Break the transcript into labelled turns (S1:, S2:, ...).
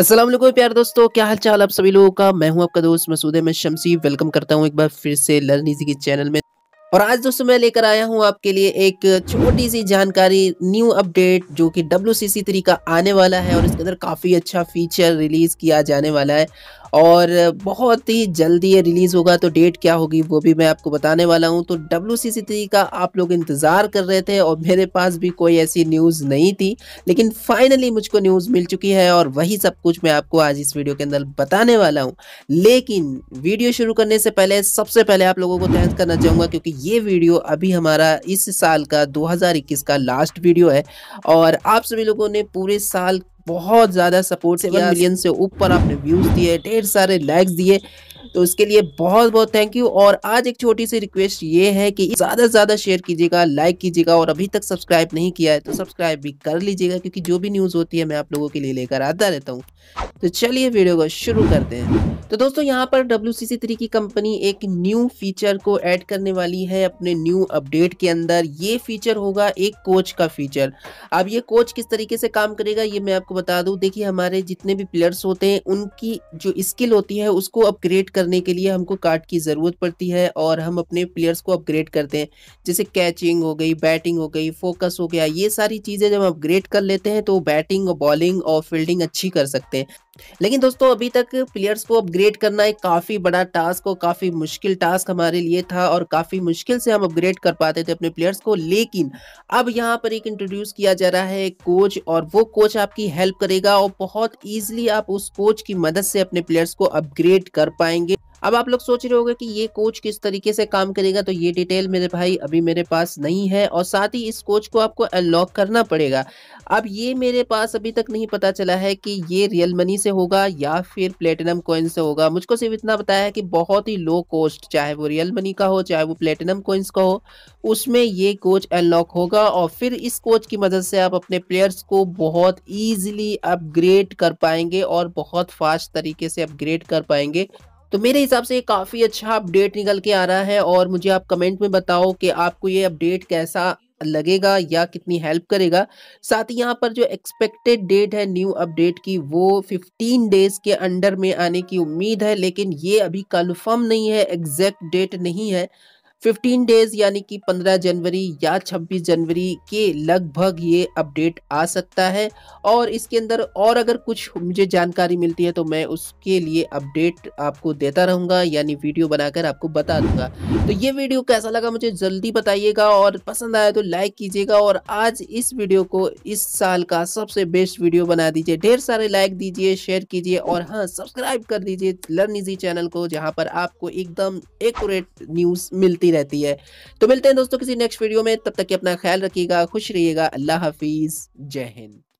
S1: असलम प्यार दोस्तों क्या हाल चाल आप सभी लोगों का मैं हूं आपका दोस्त मसूद अहमद शमसी वेलकम करता हूं एक बार फिर से लर्न इजी के चैनल में और आज दोस्तों मैं लेकर आया हूं आपके लिए एक छोटी सी जानकारी न्यू अपडेट जो कि डब्ल्यू तरीका आने वाला है और इसके अंदर काफ़ी अच्छा फीचर रिलीज़ किया जाने वाला है और बहुत ही जल्दी ये रिलीज़ होगा तो डेट क्या होगी वो भी मैं आपको बताने वाला हूँ तो डब्ल्यू का आप लोग इंतज़ार कर रहे थे और मेरे पास भी कोई ऐसी न्यूज़ नहीं थी लेकिन फाइनली मुझको न्यूज़ मिल चुकी है और वही सब कुछ मैं आपको आज इस वीडियो के अंदर बताने वाला हूँ लेकिन वीडियो शुरू करने से पहले सबसे पहले आप लोगों को तहत करना चाहूँगा क्योंकि ये वीडियो अभी हमारा इस साल का 2021 का लास्ट वीडियो है और आप सभी लोगों ने पूरे साल बहुत ज़्यादा सपोर्ट किया मिलियन से ऊपर आपने व्यूज़ दिए ढेर सारे लाइक्स दिए तो इसके लिए बहुत बहुत थैंक यू और आज एक छोटी सी रिक्वेस्ट ये है कि ज़्यादा से ज़्यादा शेयर कीजिएगा लाइक कीजिएगा और अभी तक सब्सक्राइब नहीं किया है तो सब्सक्राइब भी कर लीजिएगा क्योंकि जो भी न्यूज़ होती है मैं आप लोगों के लिए लेकर आता रहता हूँ तो चलिए वीडियो को शुरू करते हैं तो दोस्तों यहाँ पर डब्ल्यू सी थ्री की कंपनी एक न्यू फीचर को ऐड करने वाली है अपने न्यू अपडेट के अंदर ये फीचर होगा एक कोच का फीचर अब ये कोच किस तरीके से काम करेगा ये मैं आपको बता दूँ देखिए हमारे जितने भी प्लेयर्स होते हैं उनकी जो स्किल होती है उसको अपग्रेड करने के लिए हमको कार्ड की ज़रूरत पड़ती है और हम अपने प्लेयर्स को अपग्रेड करते हैं जैसे कैचिंग हो गई बैटिंग हो गई फोकस हो गया ये सारी चीज़ें जब अपग्रेड कर लेते हैं तो बैटिंग बॉलिंग और फील्डिंग अच्छी कर सकते हैं लेकिन दोस्तों अभी तक प्लेयर्स को अपग्रेड अपग्रेड करना एक काफ़ी बड़ा टास्क और काफ़ी मुश्किल टास्क हमारे लिए था और काफ़ी मुश्किल से हम अपग्रेड कर पाते थे अपने प्लेयर्स को लेकिन अब यहाँ पर एक इंट्रोड्यूस किया जा रहा है कोच और वो कोच आपकी हेल्प करेगा और बहुत ईजिली आप उस कोच की मदद से अपने प्लेयर्स को अपग्रेड कर पाएंगे अब आप लोग सोच रहे होंगे कि ये कोच किस तरीके से काम करेगा तो ये डिटेल मेरे भाई अभी मेरे पास नहीं है और साथ ही इस कोच को आपको अनलॉक करना पड़ेगा अब ये मेरे पास अभी तक नहीं पता चला है कि ये रियल मनी से होगा या फिर प्लेटिनम कोइन से होगा मुझको सिर्फ इतना बताया है कि बहुत ही लो कॉस्ट चाहे वो रियल मनी का हो चाहे वो प्लेटिनम कोइंस का हो उसमें ये कोच अनलॉक होगा और फिर इस कोच की मदद से आप अपने प्लेयर्स को बहुत ईजिली अपग्रेड कर पाएंगे और बहुत फास्ट तरीके से अपग्रेड कर पाएंगे तो मेरे हिसाब से काफ़ी अच्छा अपडेट निकल के आ रहा है और मुझे आप कमेंट में बताओ कि आपको ये अपडेट कैसा लगेगा या कितनी हेल्प करेगा साथ ही यहाँ पर जो एक्सपेक्टेड डेट है न्यू अपडेट की वो 15 डेज के अंडर में आने की उम्मीद है लेकिन ये अभी कन्फर्म नहीं है एग्जैक्ट डेट नहीं है 15 डेज यानी कि 15 जनवरी या 26 जनवरी के लगभग ये अपडेट आ सकता है और इसके अंदर और अगर कुछ मुझे जानकारी मिलती है तो मैं उसके लिए अपडेट आपको देता रहूँगा यानी वीडियो बनाकर आपको बता दूंगा तो ये वीडियो कैसा लगा मुझे जल्दी बताइएगा और पसंद आया तो लाइक कीजिएगा और आज इस वीडियो को इस साल का सबसे बेस्ट वीडियो बना दीजिए ढेर सारे लाइक दीजिए शेयर कीजिए और हाँ सब्सक्राइब कर दीजिए लर्न इजी चैनल को जहाँ पर आपको एकदम एकूरेट न्यूज़ मिलती रहती है तो मिलते हैं दोस्तों किसी नेक्स्ट वीडियो में तब तक के अपना ख्याल रखिएगा खुश रहिएगा अल्लाह हाफिज़ जय हिंद